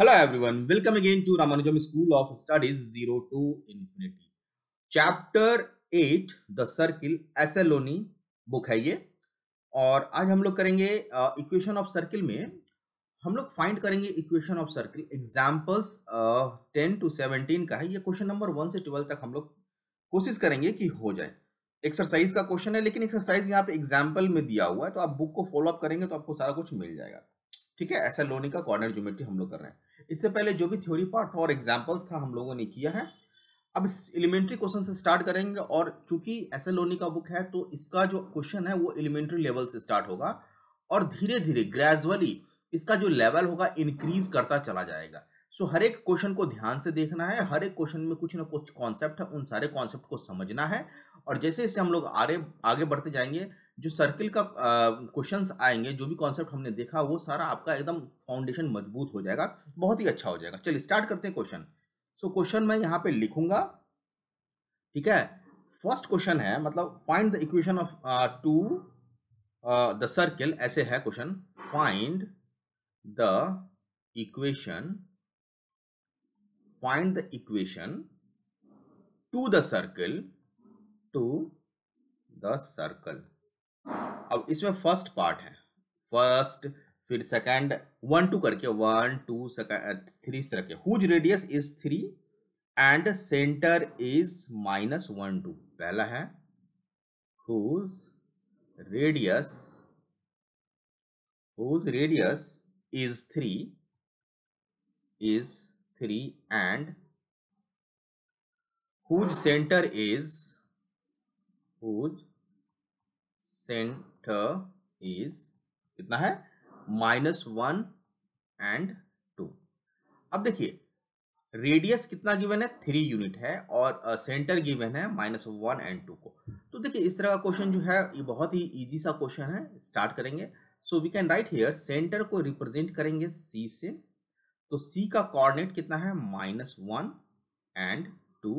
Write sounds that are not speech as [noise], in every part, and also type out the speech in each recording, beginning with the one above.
Hello everyone, welcome again to Ramanujam School of Studies 0 to Infinity. Chapter 8, The Circle, S L Loney book है ये और आज हम लोग करेंगे इक्वेशन ऑफ सर्किल में हम लोग फाइंड करेंगे equation of circle examples ten to seventeen का है ये क्वेश्चन नंबर वन से ट्वेल्व तक हम लोग कोशिश करेंगे कि हो जाए एक्सरसाइज का क्वेश्चन है लेकिन एक्सरसाइज यहाँ पे एग्जाम्पल में दिया हुआ है तो आप बुक को फॉलो अप करेंगे तो आपको सारा कुछ मिल जाएगा ठीक है ऐसा लोनी का कॉर्नर ज्योमेट्री हम लोग कर रहे हैं इससे पहले जो भी थ्योरी पार्ट था और एग्जाम्पल्स था हम लोगों ने किया है अब एलिमेंट्री क्वेश्चन से स्टार्ट करेंगे और चूंकि एस एल ओनी का बुक है तो इसका जो क्वेश्चन है वो एलिमेंट्री लेवल से स्टार्ट होगा और धीरे धीरे ग्रेजुअली इसका जो लेवल होगा इंक्रीज करता चला जाएगा सो हर एक क्वेश्चन को ध्यान से देखना है हर एक क्वेश्चन में कुछ ना कुछ कॉन्सेप्ट है उन सारे कॉन्सेप्ट को समझना है और जैसे जैसे हम लोग आगे आगे बढ़ते जाएंगे जो सर्किल का क्वेश्चन आएंगे जो भी कॉन्सेप्ट हमने देखा वो सारा आपका एकदम फाउंडेशन मजबूत हो जाएगा बहुत ही अच्छा हो जाएगा चलिए स्टार्ट करते हैं क्वेश्चन सो क्वेश्चन मैं यहाँ पे लिखूंगा ठीक है फर्स्ट क्वेश्चन है मतलब find the equation of to the circle ऐसे है question find the equation find the equation to the circle to the circle अब इसमें फर्स्ट पार्ट है फर्स्ट फिर सेकंड वन टू करके वन टू सेकंड थ्री इस तरह के whose radius is three and centre is minus one two पहला है whose radius whose radius is three is three and whose centre is whose center is कितना है minus one and to अब देखिए radius कितना गिवन है three unit है और सेंटर गिवन है माइनस वन एंड टू को तो देखिए इस तरह का क्वेश्चन जो है ये बहुत ही इजी सा क्वेश्चन है स्टार्ट करेंगे so we can write here centre को रिप्रेजेंट करेंगे सी से तो सी का कोऑर्डिनेट कितना है minus one and two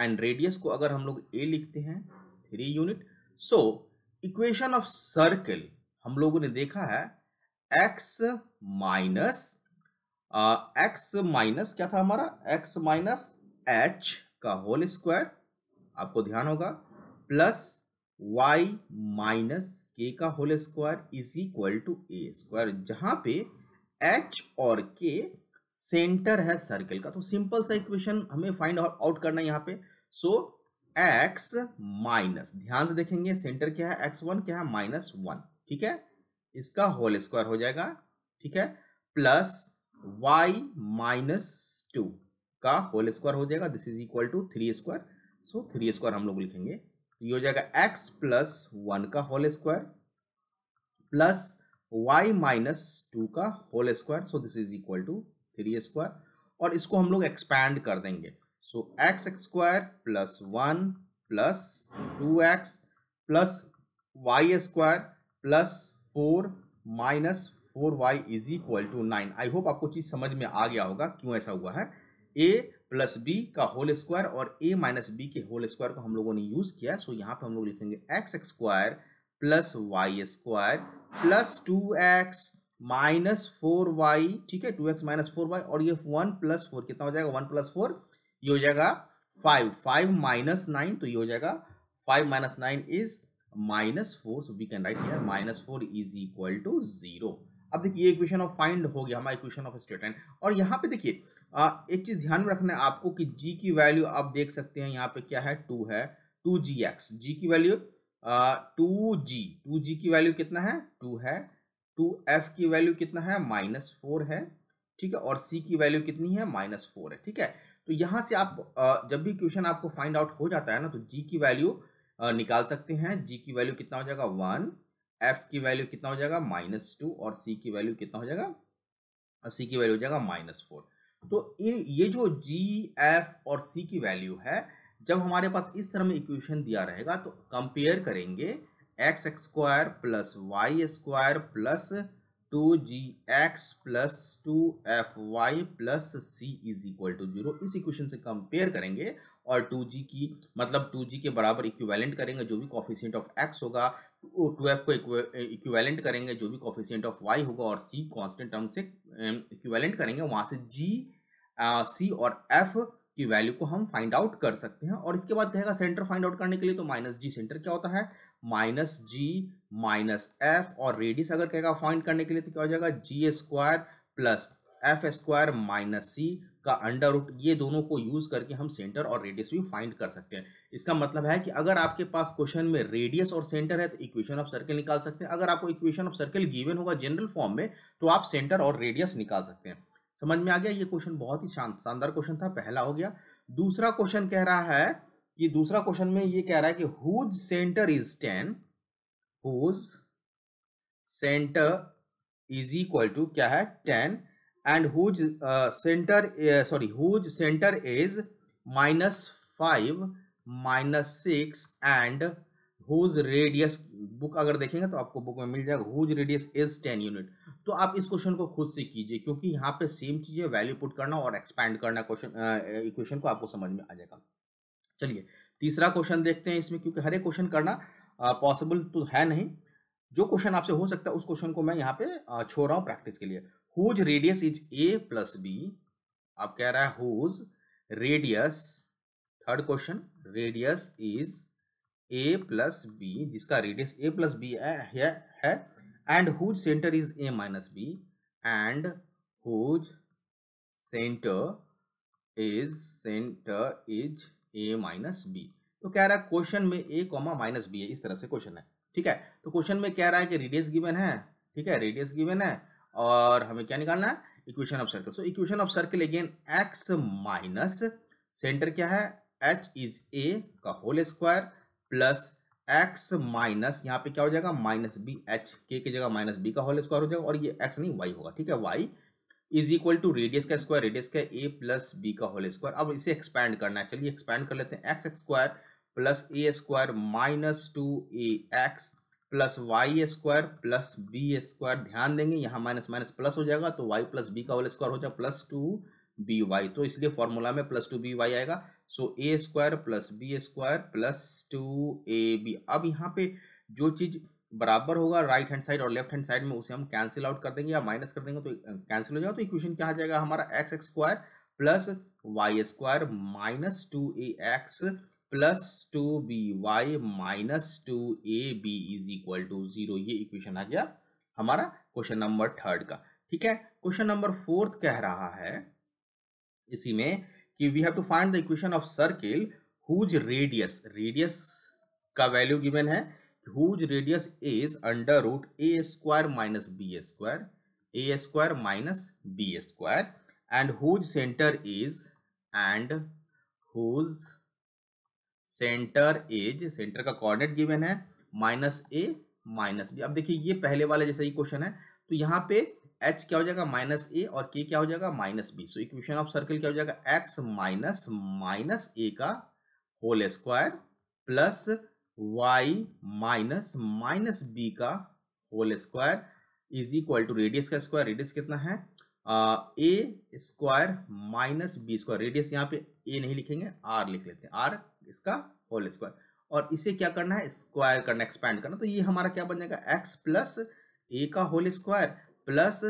and radius को अगर हम लोग ए लिखते हैं three unit so equation of circle हम लोगों ने देखा है एक्स माइनस एक्स माइनस क्या था हमारा एक्स माइनस एच का होल स्क्वायर आपको ध्यान होगा प्लस वाई माइनस के का whole square is equal to A square जहां पे एच और के सेंटर है सर्कल का तो सिंपल सा इक्वेशन हमें फाइंड आउट करना है यहां पे सो एक्स माइनस ध्यान से देखेंगे सेंटर क्या है एक्स वन क्या है माइनस वन ठीक है इसका होल स्क्वायर हो जाएगा ठीक है प्लस वाई माइनस टू का होल स्क्वायर हो जाएगा this is equal to three square so three square हम लोग लिखेंगे तो ये हो जाएगा एक्स प्लस वन का whole square plus Y minus two का whole square so this is equal to three square और इसको हम लोग एक्सपैंड कर देंगे X square plus one plus two x plus Y square plus four minus four Y is equal to nine I hope आपको चीज़ समझ में आ गया होगा क्यों ऐसा हुआ है ए प्लस बी का होल स्क्वायर और ए माइनस बी के होल स्क्वायर को हम लोगों ने यूज़ किया सो यहाँ पे हम लोग लिखेंगे X square plus Y square plus two X minus four Y ठीक है two X minus four Y और ये वन प्लस फोर कितना हो जाएगा वन प्लस फोर ये हो जाएगा फाइव फाइव माइनस नाइन तो ये हो जाएगा five minus nine is minus four so we can write here minus four is equal to zero अब देखिए इक्वेशन ऑफ फाइंड हो गया हमारा इक्वेशन ऑफ स्ट्रेट लाइन और यहाँ पे देखिए एक चीज़ ध्यान में रखना है आपको कि जी की वैल्यू आप देख सकते हैं यहाँ पे क्या है टू है टू जी एक्स जी की value two G two G की वैल्यू कितना है टू है टू एफ की वैल्यू कितना है माइनस फोर है ठीक है और सी की वैल्यू कितनी है माइनस फोर है ठीक है तो यहाँ से आप जब भी क्वेश्चन आपको फाइंड आउट हो जाता है ना तो जी की वैल्यू निकाल सकते हैं जी की वैल्यू कितना हो जाएगा वन एफ की वैल्यू कितना हो जाएगा माइनस टू और सी की वैल्यू कितना हो जाएगा सी की वैल्यू हो जाएगा माइनस फोर तो ये जो जी एफ और सी की वैल्यू है जब हमारे पास इस तरह में इक्वेशन दिया रहेगा तो कंपेयर करेंगे x square plus Y square plus two ji x plus two F Y plus C is equal to zero इस इक्वेशन से कंपेयर करेंगे और टू जी की मतलब टू जी के बराबर इक्विवेलेंट करेंगे जो भी कॉफिशियंट ऑफ एक्स होगा टू एफ को इक्विवेलेंट करेंगे जो भी कॉफिशियंट ऑफ वाई होगा और सी कॉन्स्टेंट टर्म से इक्विवेलेंट um, करेंगे वहाँ से जी सी सी और एफ की वैल्यू को हम फाइंड आउट कर सकते हैं और इसके बाद कहेगा सेंटर फाइंड आउट करने के लिए तो माइनस जी सेंटर क्या होता है माइनस जी माइनस एफ और रेडियस अगर कहेगा फाइंड करने के लिए तो क्या हो जाएगा g square plus f square minus c का अंडर रूट ये दोनों को यूज करके हम सेंटर और रेडियस भी फाइंड कर सकते हैं इसका मतलब है कि अगर आपके पास क्वेश्चन में रेडियस और सेंटर है तो इक्वेशन ऑफ सर्कल निकाल सकते हैं अगर आपको इक्वेशन ऑफ सर्कल गिवन होगा जनरल फॉर्म में तो आप सेंटर और रेडियस निकाल सकते हैं समझ में आ गया ये क्वेश्चन बहुत ही शानदार क्वेश्चन था पहला हो गया दूसरा क्वेश्चन कह रहा है कि दूसरा क्वेश्चन में ये कह रहा है कि whose centre is ten whose center is equal to क्या है ten and whose centre sorry whose centre is minus five minus six and whose radius book अगर देखेंगे तो आपको बुक में मिल जाएगा whose radius is ten unit तो आप इस क्वेश्चन को खुद से कीजिए क्योंकि यहाँ पे सेम चीज़ है वैल्यू पुट करना और एक्सपैंड करना क्वेश्चन इक्वेशन uh, को आपको समझ में आ जाएगा चलिए तीसरा क्वेश्चन देखते हैं इसमें क्योंकि हर एक क्वेश्चन करना पॉसिबल तो है नहीं जो क्वेश्चन आपसे हो सकता है उस क्वेश्चन को मैं यहाँ पे छोड़ रहा हूँ प्रैक्टिस के लिए whose radius is a plus b आप कह रहा है whose radius third question radius is a plus b जिसका रेडियस ए प्लस बी है and whose centre is a minus b and whose centre is centre is a minus b तो कह रहा है क्वेश्चन में ए कॉमा माइनस बी है इस तरह से क्वेश्चन है ठीक है तो क्वेश्चन में कह रहा है कि रेडियस गिवन है ठीक है रेडियस गिवन है और हमें क्या निकालना है equation of circle so equation of circle again x minus centre क्या है एच इज ए का whole square plus x minus यहाँ पे क्या हो जाएगा माइनस बी एच के की जगह माइनस बी का होल स्क्वायर हो जाएगा और ये एक्स नहीं वाई होगा ठीक है y is equal to radius का स्क्वायर रेडियस का ए प्लस बी का होल स्क्वायर अब इसे एक्सपैंड करना है चलिए एक्सपैंड कर लेते हैं x square plus a square minus two a x plus Y square plus b square ध्यान देंगे यहाँ माइनस माइनस प्लस हो जाएगा तो वाई प्लस बी का होल स्क्वायर हो जाएगा प्लस टू बी वाई तो इसलिए फॉर्मूला में प्लस टू बी वाई आएगा so a square plus b square plus two a b अब यहाँ पे जो चीज़ बराबर होगा राइट हैंड साइड और लेफ्ट हैंड साइड में उसे हम कैंसिल आउट कर देंगे या माइनस कर देंगे तो कैंसिल हो जाएगा तो इक्वेशन क्या आ जाएगा हमारा x x square plus Y square minus two a x plus two b y minus two a b is equal to zero ये इक्वेशन आ गया हमारा क्वेश्चन नंबर थर्ड का ठीक है क्वेश्चन नंबर फोर्थ कह रहा है इसी में कि we have to find the equation of circle whose radius radius का वैल्यू गिवन है whose radius is under root a square minus b square a square minus b square and whose centre is and whose centre is centre का coordinate given है minus a minus b अब देखिए ये पहले वाला जैसा ही question है तो यहाँ पे एच क्या हो जाएगा माइनस ए और के क्या हो जाएगा minus b so equation of circle क्या हो जाएगा एक्स माइनस माइनस ए का whole square plus Y minus minus b का whole square is equal to radius का स्क्वायर रेडियस कितना है a square minus b square radius यहाँ पे ए नहीं लिखेंगे आर लिख लेते हैं आर इसका होल स्क्वायर और इसे क्या करना है स्क्वायर करना एक्सपैंड करना तो ये हमारा क्या बन जाएगा एक्स प्लस ए का whole square plus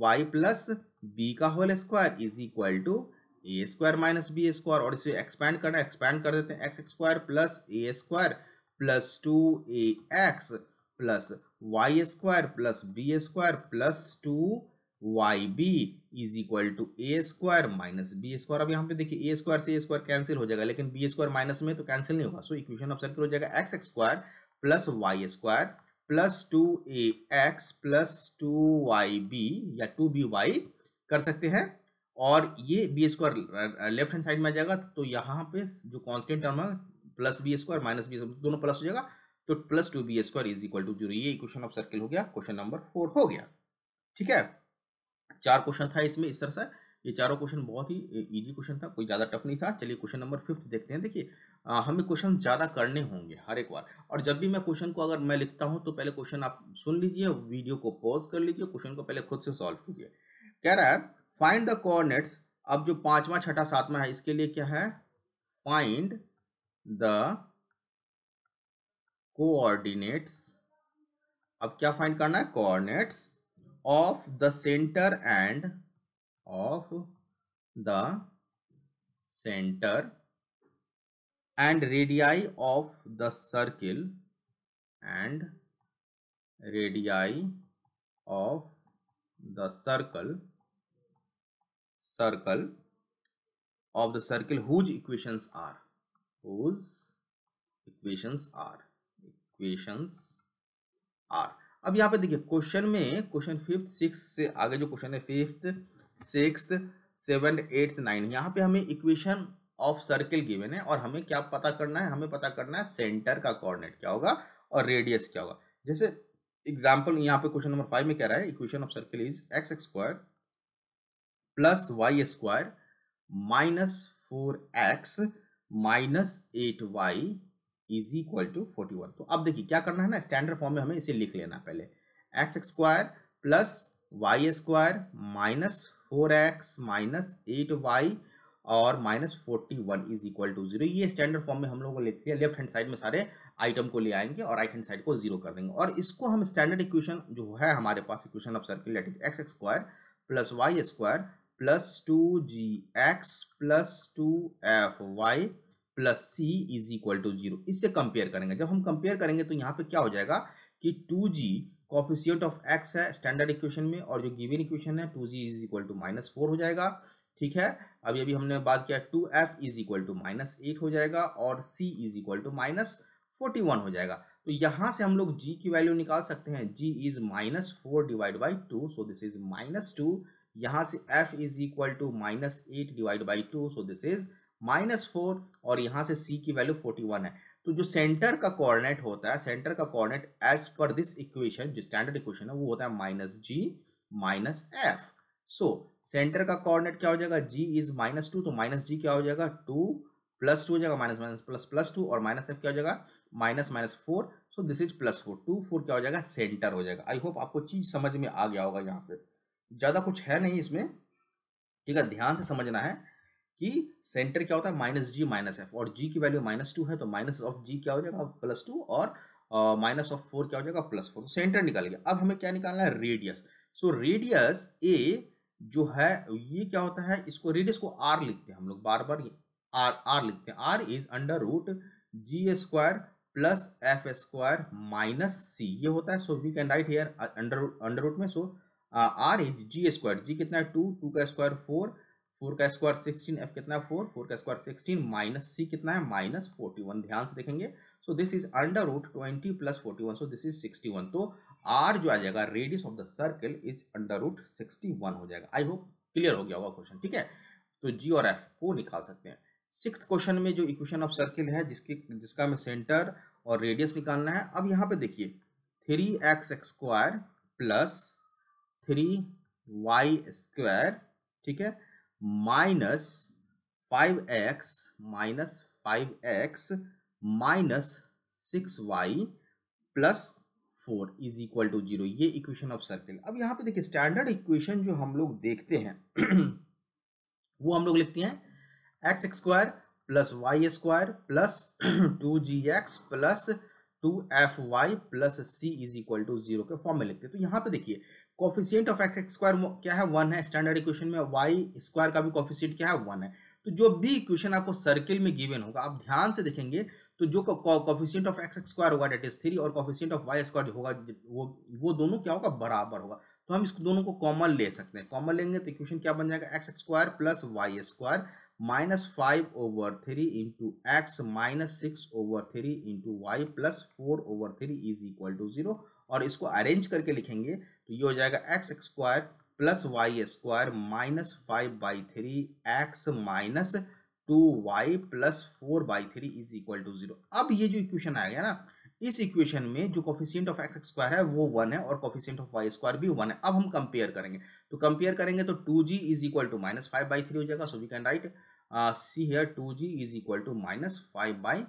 y plus B का whole square is equal to A square minus b square और इसे एक्सपैंड करना एक्सपैंड कर देते हैं x square plus a square plus two a x plus Y square plus b square plus two y b is equal to A square minus b square अब यहाँ पे देखिए ए स्क्वायर से ए स्क्वायर कैंसिल हो जाएगा लेकिन बी स्क्वायर माइनस में तो कैंसिल नहीं होगा सो इक्वेशन ऑफ सर्किल हो जाएगा x square plus Y square plus two a x plus two y b या टू बी वाई कर सकते हैं और ये b square left hand side में आ जाएगा तो यहाँ पे जो कॉन्स्टेंट टर्म है plus b square minus b दोनों प्लस हो जाएगा तो plus two b square is equal to zero ये इक्वेशन ऑफ सर्किल हो गया क्वेश्चन नंबर फोर हो गया ठीक है चार क्वेश्चन था इसमें इस तरह से ये चारों क्वेश्चन बहुत ही इजी क्वेश्चन था कोई ज़्यादा टफ नहीं था चलिए क्वेश्चन नंबर फिफ्थ देखते हैं देखिए हमें क्वेश्चन ज़्यादा करने होंगे हर एक बार और जब भी मैं क्वेश्चन को अगर मैं लिखता हूँ तो पहले क्वेश्चन आप सुन लीजिए वीडियो को पॉज कर लीजिए क्वेश्चन को पहले खुद से सॉल्व कीजिए कह रहा है फाइंड द कॉर्नेट्स अब जो पाँचवा छठा सातवां है इसके लिए क्या है फाइंड द कोऑर्डिनेट्स अब क्या फाइंड करना है coordinates of the center and of the center and radii of the circle and radii of the circle circle of the circle whose equations are whose equations are equations are अब यहाँ पे देखिए question में question fifth six से आगे जो question है fifth six seven eighth nine यहाँ पे हमें इक्वेशन ऑफ सर्किल गिवन है और हमें क्या पता करना है हमें पता करना है सेंटर का कॉर्डिनेट क्या होगा और रेडियस क्या होगा जैसे एग्जाम्पल यहाँ पे क्वेश्चन नंबर फाइव में कह रहा है equation of circle is x square plus Y square minus four x minus eight y is equal to forty one तो अब देखिए क्या करना है ना स्टैंडर्ड फॉर्म में हमें इसे लिख लेना पहले x square plus Y square minus four x minus eight y और minus forty one is equal to zero ये स्टैंडर्ड फॉर्म में हम लोगों को लिख लिया लेफ्ट हैंड साइड में सारे आइटम को ले आएंगे और राइट हैंड साइड को जीरो कर देंगे और इसको हम स्टैंडर्ड इक्वेशन जो है हमारे पास equation of circulated x square plus Y square plus two ji x plus two F Y plus C is equal to zero इससे कंपेयर करेंगे जब हम कंपेयर करेंगे तो यहाँ पे क्या हो जाएगा कि two g coefficient of x है स्टैंडर्ड इक्वेशन में और जो गिवन इक्वेशन है two g is equal to minus four हो जाएगा ठीक है अब ये हमने बात किया two f is equal to minus eight हो जाएगा और c is equal to minus forty one हो जाएगा तो यहाँ से हम लोग जी की वैल्यू निकाल सकते हैं g is minus four divide by two so this is minus two यहाँ से f is equal to minus eight divide by two so this is minus four और यहाँ से सी की वैल्यू फोर्टी वन है तो जो सेंटर का कोऑर्डिनेट होता है सेंटर का coordinate as per this equation जो स्टैंडर्ड इक्वेशन है वो होता है माइनस जी माइनस एफ सो सेंटर का कोऑर्डिनेट क्या हो जाएगा जी इज माइनस टू तो माइनस जी क्या हो जाएगा टू प्लस टू हो जाएगा minus minus plus plus two और माइनस एफ क्या हो जाएगा minus minus four so this is plus four two four क्या हो जाएगा सेंटर हो जाएगा आई होप आपको चीज समझ में आ गया होगा यहाँ पे ज़्यादा कुछ है नहीं इसमें ठीक है ध्यान से समझना है कि सेंटर क्या होता है माइनस जी माइनस एफ और जी की वैल्यू माइनस टू है तो माइनस ऑफ जी क्या हो जाएगा प्लस टू और माइनस ऑफ फोर क्या हो जाएगा प्लस फोर तो सेंटर निकाल गया अब हमें क्या निकालना है रेडियस सो रेडियस ए जो है ये क्या होता है इसको रेडियस को आर लिखते हैं हम लोग बार बार आर आर लिखते हैं r is under root g square plus f square minus c ये होता है so we can write here under under root में so r is g square g कितना है टू टू का स्क्वायर फोर फोर का स्क्वायर सिक्सटीन एफ कितना है फोर फोर का स्क्वायर सिक्सटीन माइनस सी कितना है माइनस फोर्टी वन ध्यान से देखेंगे so this is under root twenty plus forty one so this is sixty one तो आर जो आ जाएगा radius of the circle is under root sixty one हो जाएगा आई होप क्लियर हो गया होगा क्वेश्चन ठीक है तो जी और एफ को निकाल सकते हैं सिक्स क्वेश्चन में जो इक्वेशन ऑफ सर्किल है जिसके जिसका हमें सेंटर और रेडियस निकालना है अब यहाँ पे देखिए three x square plus three y square ठीक है minus five x minus five x minus six y plus four is equal to zero ये इक्वेशन ऑफ सर्किल अब यहाँ पे देखिए स्टैंडर्ड इक्वेशन जो हम लोग देखते हैं [clears throat] वो हम लोग लिखते हैं x square plus Y square plus two ji x plus two F Y plus C is equal to zero के फॉर्म में लिखते हैं तो यहाँ पे देखिए कॉफिशियंट ऑफ एक्स स्क्वायर क्या है वन है स्टैंडर्ड इक्वेशन में वाई स्क्वायर का भी कॉफिशियंट क्या है वन है तो जो भी इक्वेशन आपको सर्किल में गिवन होगा आप ध्यान से देखेंगे तो जो कॉफिशियंट ऑफ एक्स स्क्वायर होगा डेट इज थ्री और कॉफिशियंट ऑफ वाई स्क्वायर होगा वो वो दोनों क्या होगा बराबर होगा तो हम इस दोनों को कॉमन ले सकते हैं कॉमन लेंगे तो इक्वेशन क्या बन जाएगा x square plus Y square minus five over three into x minus six over three into y plus four over three is equal to zero और इसको अरेंज करके लिखेंगे तो ये हो जाएगा x square plus Y square minus five by three x minus two y plus four by three is equal to zero अब ये जो इक्वेशन आ गया ना इस इक्वेशन में जो कॉफिशियंट ऑफ एक्स स्क्वायर है वो वन है और कॉफिशियंट ऑफ वाई स्क्वायर भी वन है अब हम कंपेयर करेंगे तो कंपेयर करेंगे तो two g is equal to minus five by three हो जाएगा so we can write see here two g is equal to minus five by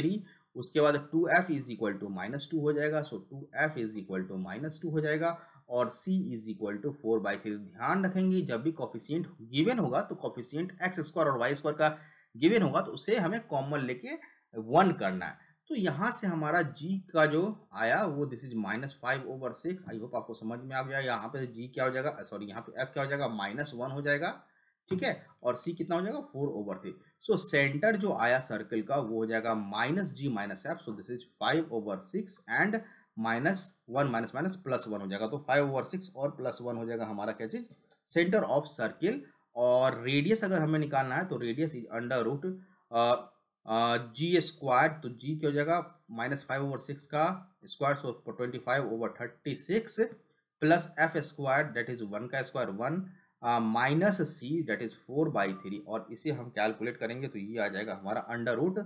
three उसके बाद two f is equal to minus two हो जाएगा so two f is equal to minus two हो जाएगा और c is equal to four by three ध्यान रखेंगे जब भी कॉफिशियंट गिवन होगा तो कॉफिशियंट एक्स स्क्वायर और वाई स्क्वायर का गिवन होगा तो उसे हमें कॉमन लेके वन करना है तो यहाँ से हमारा g का जो आया वो this is minus five over six I hope आपको समझ में आ गया यहाँ पे g क्या हो जाएगा सॉरी यहाँ पे f क्या हो जाएगा माइनस वन हो जाएगा ठीक है और c कितना हो जाएगा four over three so centre जो आया सर्कल का वो हो जाएगा minus ji minus F so this is five over six and minus one minus minus plus one हो जाएगा तो फाइव ओवर सिक्स और प्लस वन हो जाएगा हमारा क्या चीज सेंटर ऑफ सर्किल और रेडियस अगर हमें निकालना है तो radius is under root g square तो जी क्या हो जाएगा माइनस फाइव ओवर सिक्स का square so twenty five over thirty six plus f square that is one का square one minus c that is four by three और इसे हम calculate करेंगे तो ये आ जाएगा हमारा अंडर रूट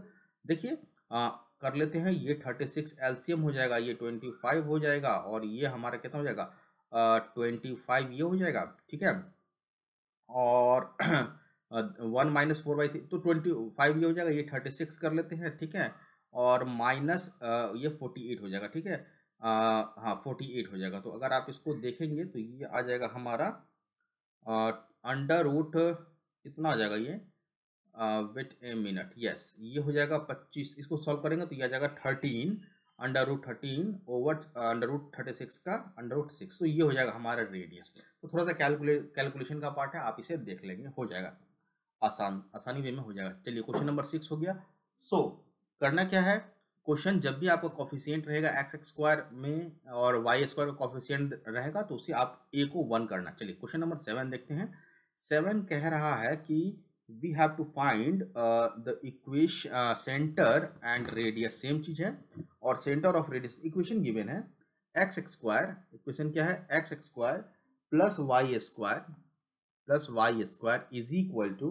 देखिए कर लेते हैं ये थर्टी सिक्स एल्सियम हो जाएगा ये ट्वेंटी फाइव हो जाएगा और ये हमारा कितना हो जाएगा ट्वेंटी फाइव ये हो जाएगा ठीक है और [clears throat] one minus four by three तो ट्वेंटी फाइव ये हो जाएगा ये थर्टी सिक्स कर लेते हैं ठीक है और माइनस ये फोर्टी एट हो जाएगा ठीक है हाँ फोर्टी एट हो जाएगा तो अगर आप इसको देखेंगे तो ये आ जाएगा हमारा अंडर रूट कितना आ जाएगा ये वेट ए मिनट यस ये हो जाएगा पच्चीस इसको सॉल्व करेंगे तो ये आ जाएगा thirteen under root thirteen over under root thirty six का अंडर रूट सिक्स तो ये हो जाएगा हमारा रेडियस तो थोड़ा सा कैलकुले कैलकुलेशन का पार्ट है आप इसे देख लेंगे हो जाएगा आसान आसानी वे में हो जाएगा चलिए क्वेश्चन नंबर सिक्स हो गया सो so, करना क्या है क्वेश्चन जब भी आपका कॉफिशियंट रहेगा एक्स एक्स स्क्वायर में और वाई स्क्वायर का कॉफिशियंट रहेगा तो उसे आप ए को वन करना चलिए क्वेश्चन नंबर सेवन देखते हैं सेवन कह रहा है कि we have to find uh, the equation uh, center and radius same चीज है और center of radius equation given है x x square equation क्या है x x square plus y square plus y square is equal to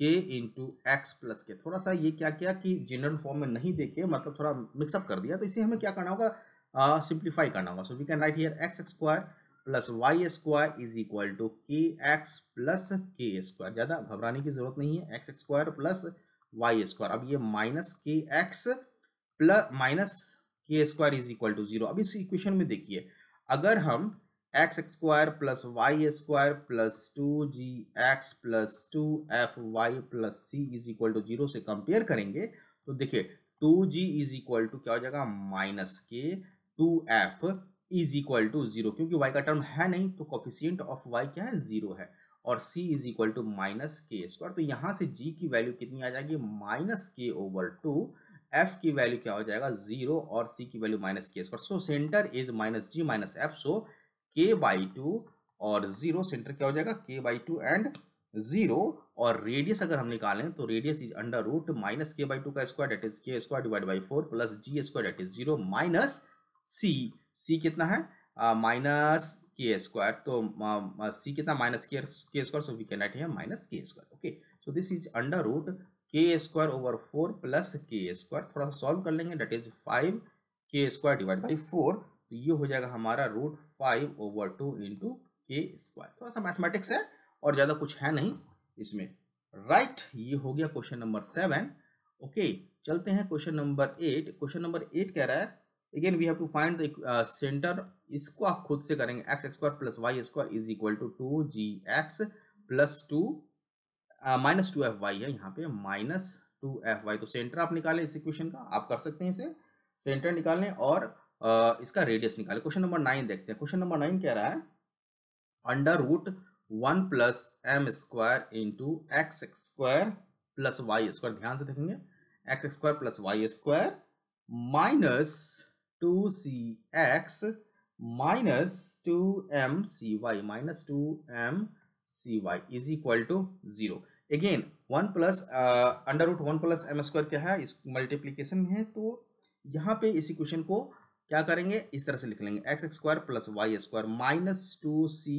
k into x plus k थोड़ा सा ये क्या किया कि general form में नहीं देखे मतलब थोड़ा mix up कर दिया तो इसे हमें क्या करना होगा सिंप्लीफाई uh, करना होगा so we can write here x x square plus Y square is equal to k x plus k square ज़्यादा घबराने की जरूरत नहीं है x square plus Y square अब ये minus k x plus minus k square is equal to zero अब इस इक्वेशन में देखिए अगर हम x square plus Y square plus two ji x plus two F Y plus C is equal to zero से compare करेंगे तो देखिए to g is equal to क्या हो जाएगा minus k two f is equal to zero क्योंकि y का term है नहीं तो कॉफिशियंट ऑफ वाई क्या है जीरो है और c is equal to minus k square तो यहाँ से जी की वैल्यू कितनी आ जाएगी माइनस के ओवर टू एफ की वैल्यू क्या हो जाएगा जीरो और सी की value minus k square so centre is minus ji minus F so के बाई टू और जीरो सेंटर क्या हो जाएगा के बाई टू एंड जीरो और रेडियस अगर हम निकालें तो radius is under root minus के बाई टू का स्क्वायर डेट इज के square divide by four plus ji square that is zero minus c c कितना है माइनस के स्क्वायर तो सी कितना minus k k square so we can write here minus k square okay so this is under root k square over four plus k square थोड़ा सा solve कर लेंगे that is five k square divide by four तो ये हो जाएगा हमारा root five over two into k square थोड़ा सा मैथमेटिक्स है और ज़्यादा कुछ है नहीं इसमें राइट right, ये हो गया क्वेश्चन नंबर सेवन ओके चलते हैं question number eight question number eight कह रहा है again we have to find the centre इसको आप खुद से करेंगे x square plus Y square is equal to two ji x plus two minus two F y है यहाँ पे माइनस टू एफ वाई तो सेंटर आप निकालें इस इक्वेशन का आप कर सकते हैं इसे सेंटर निकालें और uh, इसका रेडियस निकालें क्वेश्चन नंबर नाइन देखते हैं क्वेश्चन नंबर नाइन कह रहा है under root one plus m square into x square plus Y square ध्यान से देखेंगे x square plus Y square minus two c x minus two m c y minus two m c y is equal to zero again one plus under root one plus m square क्या है इस multiplication में है तो यहाँ पे इस equation को क्या करेंगे इस तरह से लिख लेंगे x square plus Y square minus two c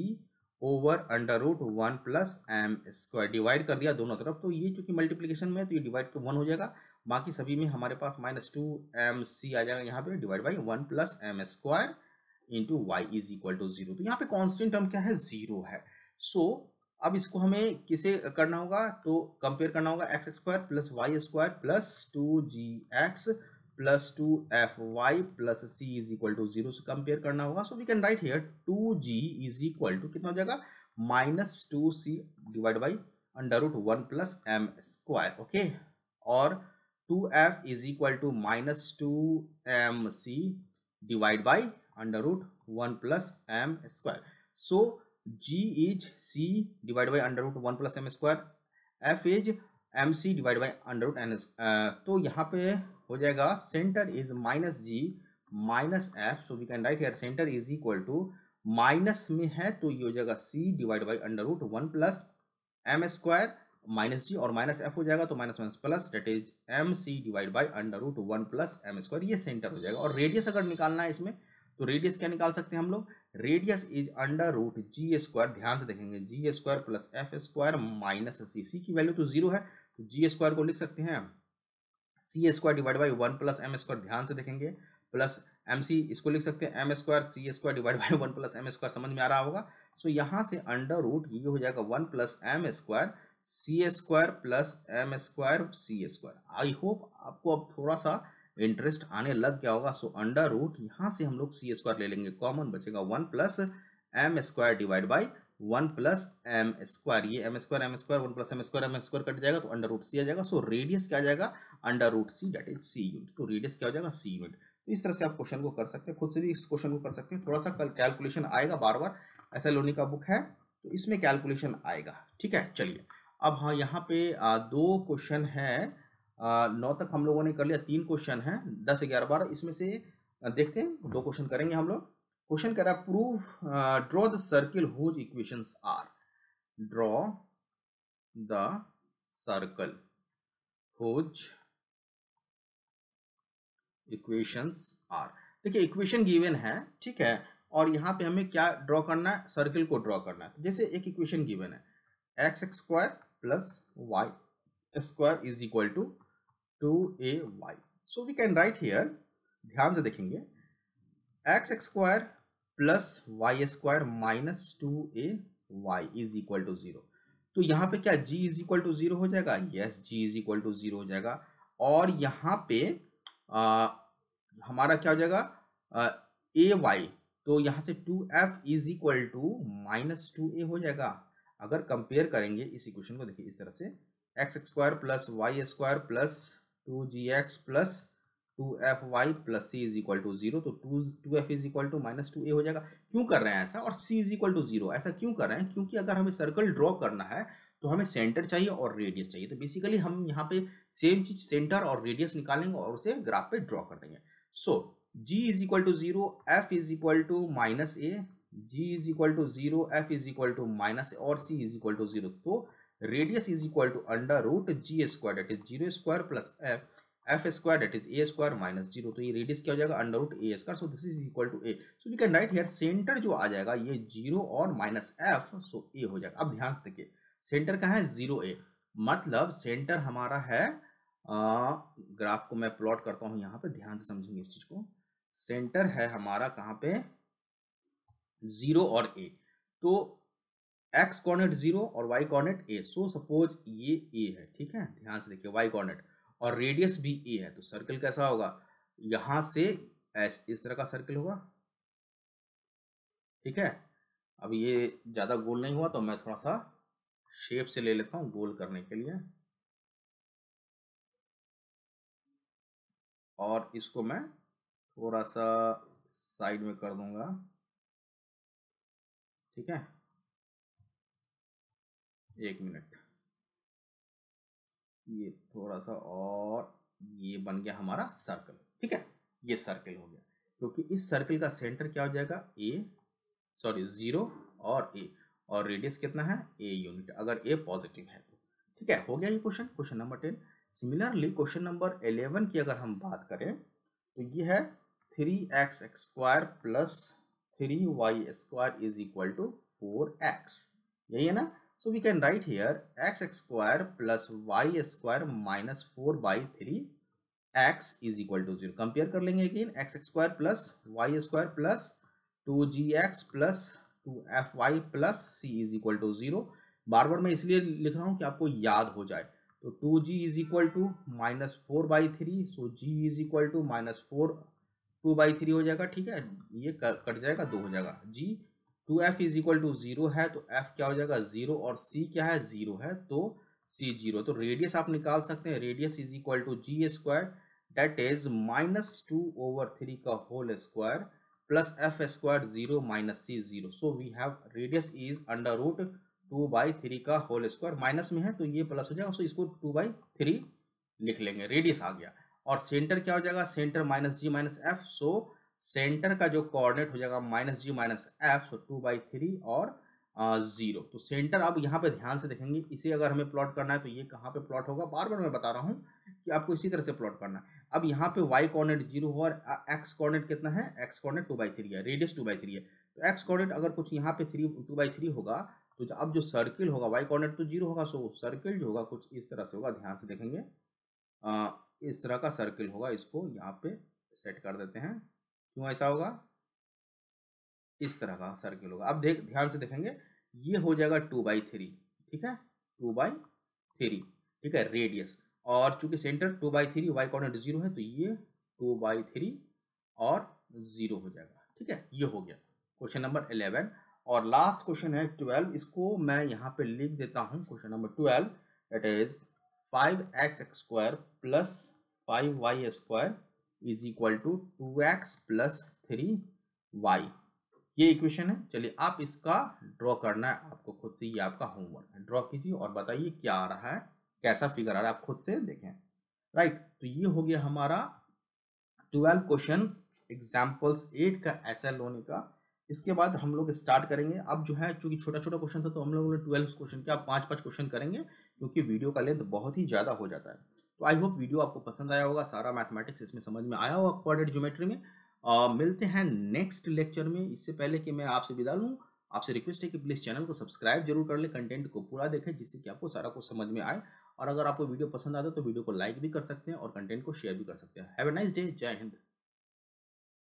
over under root one plus m square divide कर दिया दोनों तरफ तो ये चूंकि मल्टीप्लीकेशन में है तो ये डिवाइड वन तो हो जाएगा बाकी सभी में हमारे पास माइनस टू एम सी आ जाएगा यहाँ पे divide by one plus m square into y is equal to zero तो यहाँ पे कॉन्स्टेंट टर्म क्या है जीरो है सो so, अब इसको हमें किसे करना होगा तो कंपेयर करना होगा x square plus Y square plus two ji x plus two F Y plus C is equal to zero से कंपेयर करना होगा so we can write here two g is equal to कितना हो जाएगा minus two c divide by under root one plus m square okay और two f is equal to minus two m c divide by under root one plus m square so g is c divide by under root one plus m square f is m c divide by under root n तो यहाँ पे हो जाएगा centre is minus ji minus F so we can write here centre is equal to minus में है तो ये हो जाएगा c divide by under root one plus m square minus g और माइनस एफ हो जाएगा तो minus minus plus that is m c divide by under root one plus m square ये सेंटर हो जाएगा और रेडियस अगर निकालना है इसमें तो रेडियस क्या निकाल सकते हैं हम लोग radius is under root g square ध्यान से देखेंगे g square plus f square minus c c की वैल्यू तो जीरो है तो जी स्क्वायर को लिख सकते हैं c square divide by one plus m square ध्यान से देखेंगे प्लस एम सी इसको लिख सकते हैं m square c square divide by one plus m square समझ में आ रहा होगा सो so, यहाँ से अंडर रूट ये हो जाएगा one plus m square c square plus m square c square I hope आपको अब थोड़ा सा इंटरेस्ट आने लग गया होगा सो अंडर रूट यहाँ से हम लोग सी स्क्वायर ले लेंगे कॉमन बचेगा one plus m square divide by one plus m square ये m square m square one plus m square m square cut जाएगा तो अंडर रूट सी आ जाएगा सो रेडियस क्या जाएगा under root c that is c unit तो radius क्या हो जाएगा सी यूनिट तो इस तरह से आप क्वेश्चन को कर सकते हैं खुद से भी इस क्वेश्चन को कर सकते हैं थोड़ा सा कल कैलकुलेशन आएगा बार बार ऐसा लोनी का बुक है तो इसमें कैलकुलेशन आएगा ठीक है चलिए अब हाँ यहाँ पे आ, दो क्वेश्चन है आ, नौ तक हम लोगों ने कर लिया तीन क्वेश्चन है दस ग्यारह बारह इसमें से देखते हैं दो क्वेश्चन करेंगे हम लोग क्वेश्चन कह रहा है prove draw the circle whose equation are draw the circle whose equations are देखिए इक्वेशन गिवन है ठीक है और यहाँ पे हमें क्या ड्रॉ करना है सर्किल को ड्रॉ करना है जैसे एक इक्वेशन गिवन है x x square plus y square is equal to 2ay. So we can write here, ध्यान से देखेंगे x square plus y square minus 2ay is equal to equal तो यहाँ पे क्या g is equal to zero हो जाएगा yes, g is equal to zero हो जाएगा और यहाँ पे आ, हमारा क्या हो जाएगा ए वाई तो यहाँ से 2f is equal to minus 2a हो जाएगा अगर कंपेयर करेंगे इस इक्वेशन को देखिए इस तरह से x square plus Y square plus two ji x plus two F Y plus C is equal to zero तो two two f is equal to minus two a हो जाएगा क्यों कर रहे हैं ऐसा और c is equal to zero ऐसा क्यों कर रहे हैं क्योंकि अगर हमें सर्कल ड्रॉ करना है तो हमें सेंटर चाहिए और रेडियस चाहिए तो बेसिकली हम यहाँ पे सेम चीज सेंटर और रेडियस निकालेंगे और उसे ग्राफ पे ड्रॉ कर देंगे so g is equal to zero f is equal to minus a g is equal to zero f is equal to minus और c is equal to zero तो radius is equal to under root g square that is zero square plus f f square that is a square minus zero तो ये radius क्या हो जाएगा under root a square so this is equal to A so you can write here centre जो आ जाएगा ये zero और माइनस एफ सो ए हो जाएगा अब ध्यान से देखिए सेंटर कहाँ है जीरो ए मतलब सेंटर हमारा है आ, ग्राफ को मैं प्लॉट करता हूँ यहाँ पे ध्यान से समझेंगे इस चीज़ को सेंटर है हमारा कहाँ पे जीरो और ए तो एक्स कॉर्नेट जीरो और y coordinate a so suppose ये ए है ठीक है ध्यान से देखिए वाई कॉर्नेट और रेडियस भी ए है तो सर्कल कैसा होगा यहां से एस इस तरह का सर्कल होगा ठीक है अब ये ज़्यादा गोल नहीं हुआ तो मैं थोड़ा सा शेप से ले लेता हूँ गोल करने के लिए और इसको मैं थोड़ा सा साइड में कर दूंगा ठीक है एक मिनट ये थोड़ा सा और ये बन गया हमारा सर्कल ठीक है ये सर्कल हो गया क्योंकि तो इस सर्कल का सेंटर क्या हो जाएगा ए सॉरी ज़ीरो और ए और रेडियस कितना है ए यूनिट अगर ए पॉजिटिव है तो ठीक है हो गया ये question question number ten similarly question number eleven की अगर हम बात करें तो ये है three x square plus three y square is equal to four x यही है ना so we can write here x square plus Y square minus four by three x is equal to zero compare कर लेंगे again x square plus Y square plus two ji x plus two F Y plus C is equal to zero बार बार मैं इसलिए लिख रहा हूँ कि आपको याद हो जाए तो two g is equal to minus four by three so g is equal to minus four two by three हो जाएगा ठीक है ये कट जाएगा दो हो जाएगा g two f is equal to zero है तो एफ क्या हो जाएगा जीरो और सी क्या है जीरो है तो सी जीरो तो रेडियस आप निकाल सकते हैं radius is equal to g square that is minus two over three का whole square plus f square zero minus c zero so we have radius is under root two by three का whole square minus में है तो ये plus हो जाएगा सो इसको to by three लिख लेंगे रेडियस आ गया और सेंटर क्या हो जाएगा सेंटर माइनस जी माइनस एफ सो सेंटर का जो कोऑर्डिनेट हो जाएगा minus ji minus F so two by three और ज़ीरो तो सेंटर अब यहाँ पे ध्यान से देखेंगे इसे अगर हमें प्लॉट करना है तो ये कहाँ पे प्लॉट होगा बार बार मैं बता रहा हूँ कि आपको इसी तरह से प्लॉट करना है अब यहाँ पे वाई कॉर्डिनेट जीरो हो और एक्स कॉर्डिनेट कितना है x coordinate two by three है रेडियस टू बाई थ्री है तो एक्स कॉर्डिनेट अगर कुछ यहाँ पे थ्री टू बाई थ्री होगा तो अब जो सर्किल होगा वाई कॉर्डिनेट तो जीरो होगा सो सर्किल जो होगा कुछ इस तरह से होगा ध्यान से देखेंगे इस तरह का सर्किल होगा इसको यहाँ पे सेट कर देते हैं क्यों ऐसा होगा इस तरह का सर्किल होगा अब देख ध्यान से देखेंगे ये हो जाएगा टू बाई थ्री ठीक है टू बाई थ्री ठीक है रेडियस और चूंकि centre two by three y coordinate zero है तो ये टू बाई थ्री और जीरो हो जाएगा ठीक है ये हो गया क्वेश्चन नंबर इलेवन और लास्ट क्वेश्चन है ट्वेल्व इसको मैं यहाँ पे लिख देता हूँ question number twelve that is five x square plus five y square is equal to two x plus three y ये इक्वेशन है चलिए आप इसका ड्रॉ करना है आपको खुद से ये आपका होमवर्क है ड्रॉ कीजिए और बताइए क्या आ रहा है कैसा फिगर आ रहा है आप खुद से देखें राइट तो ये हो गया हमारा ट्वेल्व क्वेश्चन एग्जाम्पल्स एट का ऐसा होने का इसके बाद हम लोग स्टार्ट करेंगे अब जो है चूंकि छोटा छोटा क्वेश्चन था तो हम लोगों ने ट्वेल्व क्वेश्चन क्या पांच पांच क्वेश्चन करेंगे क्योंकि वीडियो का लेंथ बहुत ही ज़्यादा हो जाता है तो आई होप वीडियो आपको पसंद आया होगा सारा मैथमेटिक्स इसमें समझ में आया होगा क्वारेड ज्योमेट्री में आ, मिलते हैं नेक्स्ट लेक्चर में इससे पहले कि मैं आपसे विदा लूँ आपसे रिक्वेस्ट है कि प्लीज़ चैनल को सब्सक्राइब जरूर कर लें कंटेंट को पूरा देखें जिससे कि आपको सारा कुछ समझ में आए और अगर आपको वीडियो पसंद आता है तो वीडियो को लाइक भी कर सकते हैं और कंटेंट को शेयर भी कर सकते हैं हैव ए नाइस डे जय हिंद